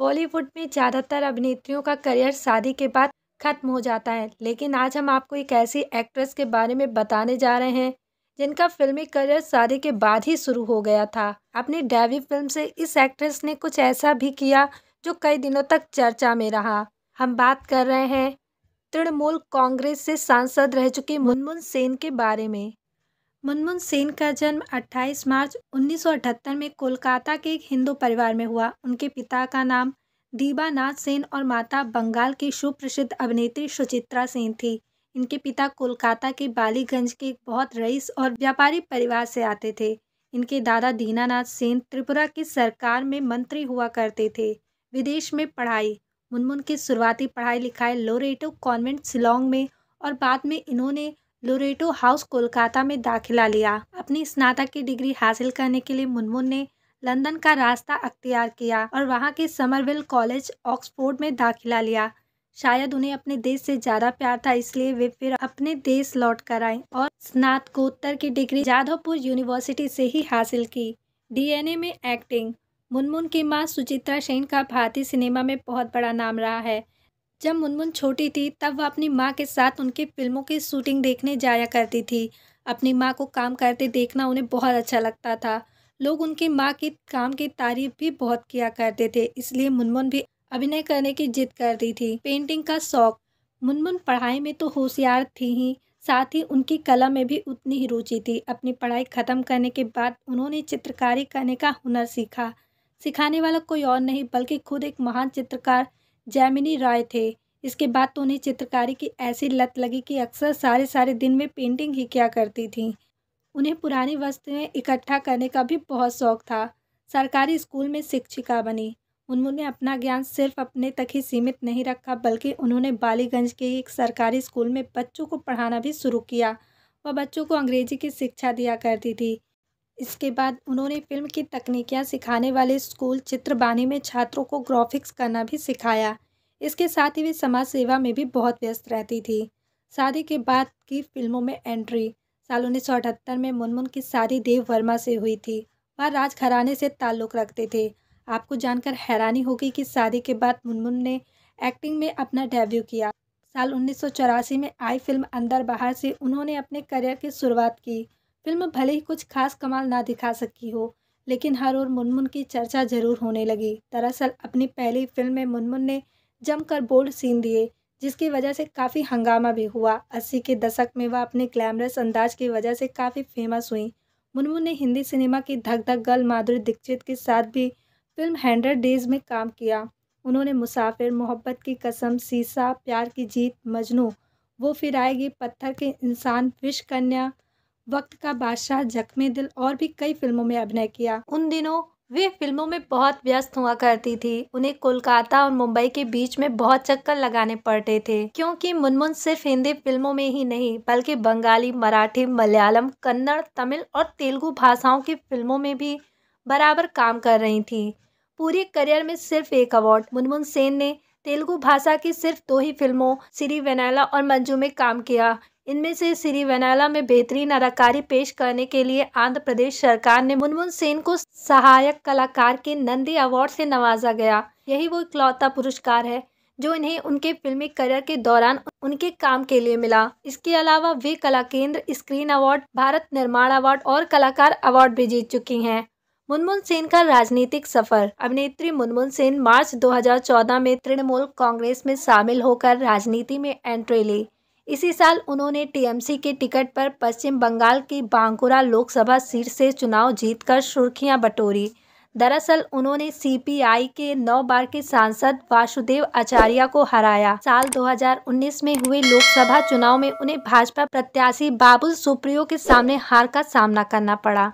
बॉलीवुड में ज़्यादातर अभिनेत्रियों का करियर शादी के बाद खत्म हो जाता है लेकिन आज हम आपको एक ऐसी एक्ट्रेस के बारे में बताने जा रहे हैं जिनका फिल्मी करियर शादी के बाद ही शुरू हो गया था अपनी डेब्यू फिल्म से इस एक्ट्रेस ने कुछ ऐसा भी किया जो कई दिनों तक चर्चा में रहा हम बात कर रहे हैं तृणमूल कांग्रेस से सांसद रह चुके मुनमुन सेन के बारे में मुनमुन सेन का जन्म 28 मार्च 1978 में कोलकाता के एक हिंदू परिवार में हुआ उनके पिता का नाम दीबानाथ सेन और माता बंगाल की सुप्रसिद्ध अभिनेत्री सुचित्रा सेन थी इनके पिता कोलकाता के बालीगंज के एक बहुत रईस और व्यापारी परिवार से आते थे इनके दादा दीनानाथ सेन त्रिपुरा की सरकार में मंत्री हुआ करते थे विदेश में पढ़ाई मुनमुन की शुरुआती पढ़ाई लिखाई लोरेटो कॉन्वेंट सिलोंग में और बाद में इन्होंने लोरेटो हाउस कोलकाता में दाखिला लिया अपनी स्नातक की डिग्री हासिल करने के लिए मुनमुन ने लंदन का रास्ता अख्तियार किया और वहाँ के समरविल कॉलेज ऑक्सफोर्ड में दाखिला लिया शायद उन्हें अपने देश से ज़्यादा प्यार था इसलिए वे फिर अपने देश लौट कर आए और स्नातकोत्तर की डिग्री जाधवपुर यूनिवर्सिटी से ही हासिल की डीएनए में एक्टिंग मुनमुन की माँ सुचित्रा सेन का भारतीय सिनेमा में बहुत बड़ा नाम रहा है जब मुनमुन छोटी थी तब वह अपनी माँ के साथ उनकी फिल्मों की शूटिंग देखने जाया करती थी अपनी माँ को काम करते देखना उन्हें बहुत अच्छा लगता था लोग उनकी माँ की काम की तारीफ भी बहुत किया करते थे इसलिए मुनमुन भी अभिनय करने की जिद करती थी पेंटिंग का शौक मुनमुन पढ़ाई में तो होशियार थी ही साथ ही उनकी कला में भी उतनी ही रुचि थी अपनी पढ़ाई ख़त्म करने के बाद उन्होंने चित्रकारी करने का हुनर सीखा सिखाने वाला कोई और नहीं बल्कि खुद एक महान चित्रकार जैमिनी रॉय थे इसके बाद तो उन्हें चित्रकारी की ऐसी लत लगी कि अक्सर सारे सारे दिन में पेंटिंग ही किया करती थी उन्हें पुरानी वस्तुएं इकट्ठा करने का भी बहुत शौक था सरकारी स्कूल में शिक्षिका बनी उन्होंने अपना ज्ञान सिर्फ अपने तक ही सीमित नहीं रखा बल्कि उन्होंने बालीगंज के एक सरकारी स्कूल में बच्चों को पढ़ाना भी शुरू किया वह बच्चों को अंग्रेजी की शिक्षा दिया करती थी इसके बाद उन्होंने फिल्म की तकनीकियाँ सिखाने वाले स्कूल चित्रबानी में छात्रों को ग्राफिक्स करना भी सिखाया इसके साथ ही वे समाज सेवा में भी बहुत व्यस्त रहती थी शादी के बाद की फिल्मों में एंट्री साल उन्नीस में मुनमुन की शादी देव वर्मा से हुई थी वह राजघराने से ताल्लुक़ रखते थे आपको जानकर हैरानी होगी कि शादी के बाद मुनमुन ने एक्टिंग में अपना डेब्यू किया साल उन्नीस में आई फिल्म अंदर बाहर से उन्होंने अपने करियर की शुरुआत की फिल्म भले ही कुछ खास कमाल ना दिखा सकी हो लेकिन हर और मुनमुन की चर्चा जरूर होने लगी दरअसल अपनी पहली फिल्म में मुनमुन ने जमकर बोल्ड सीन दिए जिसकी वजह से काफ़ी हंगामा भी हुआ अस्सी के दशक में वह अपने ग्लैमरस अंदाज की वजह से काफ़ी फेमस हुई मुनमुन ने हिंदी सिनेमा की धक धक गर्ल माधुरी दीक्षित के साथ भी फिल्म हैंड्रेड डेज में काम किया उन्होंने मुसाफिर मोहब्बत की कसम सीसा प्यार की जीत मजनू वो फिर आएगी पत्थर के इंसान विश कन्या वक्त का बादशाह जख्मे दिल और भी कई फिल्मों में अभिनय किया उन दिनों वे फिल्मों में बहुत व्यस्त हुआ करती थी उन्हें कोलकाता और मुंबई के बीच में बहुत चक्कर लगाने पड़ते थे क्योंकि मुनमुन सिर्फ हिंदी फिल्मों में ही नहीं बल्कि बंगाली मराठी मलयालम कन्नड़ तमिल और तेलुगु भाषाओं की फिल्मों में भी बराबर काम कर रही थी पूरे करियर में सिर्फ एक अवार्ड मुनमुन सेन ने तेलुगु भाषा की सिर्फ दो ही फिल्मों श्री वेनाला और मंजू में काम किया इनमें से श्री वेनाला में बेहतरीन अदाकारी पेश करने के लिए आंध्र प्रदेश सरकार ने मुनमुन सेन को सहायक कलाकार के नंदी अवार्ड से नवाजा गया यही वो इकलौता पुरस्कार है जो इन्हें उनके फिल्मी करियर के दौरान उनके काम के लिए मिला इसके अलावा वे कला केंद्र स्क्रीन अवार्ड भारत निर्माण अवार्ड और कलाकार अवार्ड भी जीत चुकी हैं मुनमुन सेन का राजनीतिक सफर अभिनेत्री मुनमुन सेन मार्च 2014 में तृणमूल कांग्रेस में शामिल होकर राजनीति में एंट्री ली इसी साल उन्होंने टीएमसी के टिकट पर पश्चिम बंगाल की बांकुरा लोकसभा सीट से चुनाव जीतकर सुर्खियां बटोरी दरअसल उन्होंने सीपीआई के नौ बार के सांसद वासुदेव आचार्य को हराया साल 2019 में हुए लोकसभा चुनाव में उन्हें भाजपा प्रत्याशी बाबुल सुप्रियो के सामने हार का सामना करना पड़ा